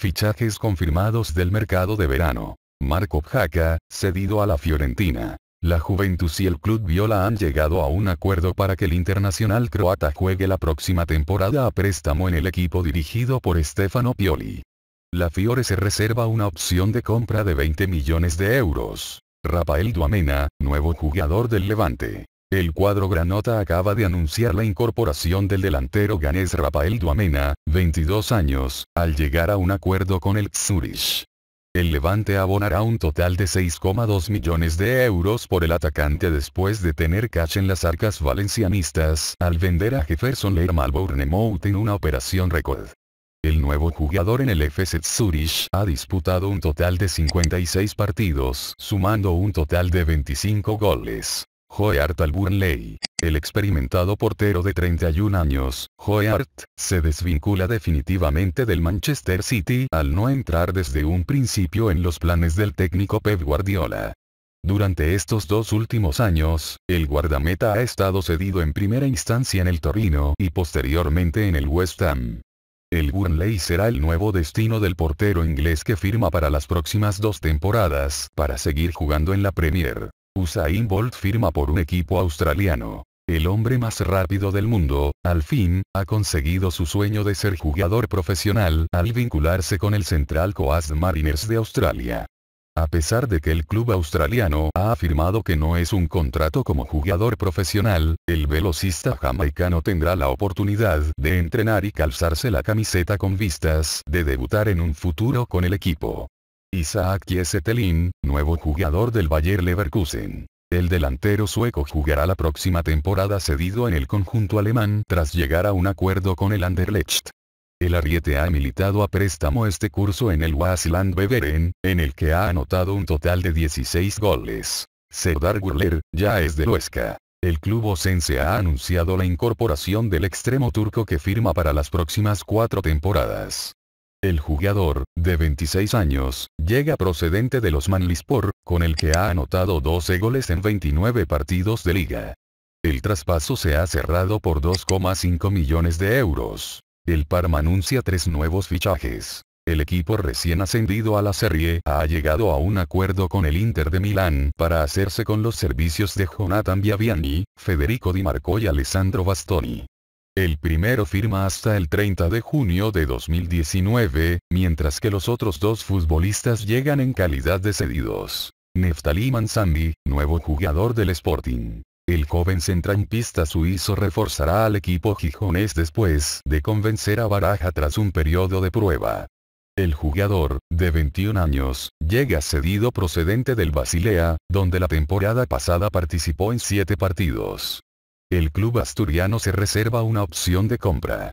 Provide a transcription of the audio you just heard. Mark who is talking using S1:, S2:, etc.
S1: Fichajes confirmados del mercado de verano. Marco Jaca, cedido a la Fiorentina. La Juventus y el Club Viola han llegado a un acuerdo para que el internacional croata juegue la próxima temporada a préstamo en el equipo dirigido por Stefano Pioli. La Fiore se reserva una opción de compra de 20 millones de euros. Rafael Duamena, nuevo jugador del Levante. El cuadro granota acaba de anunciar la incorporación del delantero ganés Rafael Duamena, 22 años, al llegar a un acuerdo con el Zurich. El Levante abonará un total de 6,2 millones de euros por el atacante después de tener cash en las arcas valencianistas al vender a Jefferson Lerma al Bournemouth en una operación récord. El nuevo jugador en el FC Zurich ha disputado un total de 56 partidos, sumando un total de 25 goles. Hoyart al Burnley. El experimentado portero de 31 años, Hart, se desvincula definitivamente del Manchester City al no entrar desde un principio en los planes del técnico Pep Guardiola. Durante estos dos últimos años, el guardameta ha estado cedido en primera instancia en el Torino y posteriormente en el West Ham. El Burnley será el nuevo destino del portero inglés que firma para las próximas dos temporadas para seguir jugando en la Premier. Usain Bolt firma por un equipo australiano. El hombre más rápido del mundo, al fin, ha conseguido su sueño de ser jugador profesional al vincularse con el Central Coast Mariners de Australia. A pesar de que el club australiano ha afirmado que no es un contrato como jugador profesional, el velocista jamaicano tendrá la oportunidad de entrenar y calzarse la camiseta con vistas de debutar en un futuro con el equipo. Isaac Kiesetelin, nuevo jugador del Bayer Leverkusen. El delantero sueco jugará la próxima temporada cedido en el conjunto alemán tras llegar a un acuerdo con el Anderlecht. El Ariete ha militado a préstamo este curso en el Wasland Beveren, en el que ha anotado un total de 16 goles. Serdar Gurler, ya es de Luesca. El club osense ha anunciado la incorporación del extremo turco que firma para las próximas cuatro temporadas. El jugador, de 26 años, llega procedente de los Manlispor, con el que ha anotado 12 goles en 29 partidos de liga. El traspaso se ha cerrado por 2,5 millones de euros. El Parma anuncia tres nuevos fichajes. El equipo recién ascendido a la Serie ha llegado a un acuerdo con el Inter de Milán para hacerse con los servicios de Jonathan Biaviani, Federico Di Marco y Alessandro Bastoni. El primero firma hasta el 30 de junio de 2019, mientras que los otros dos futbolistas llegan en calidad de cedidos. Neftalí Manzandi, nuevo jugador del Sporting. El joven centrampista suizo reforzará al equipo gijonés después de convencer a Baraja tras un periodo de prueba. El jugador, de 21 años, llega cedido procedente del Basilea, donde la temporada pasada participó en 7 partidos el club asturiano se reserva una opción de compra.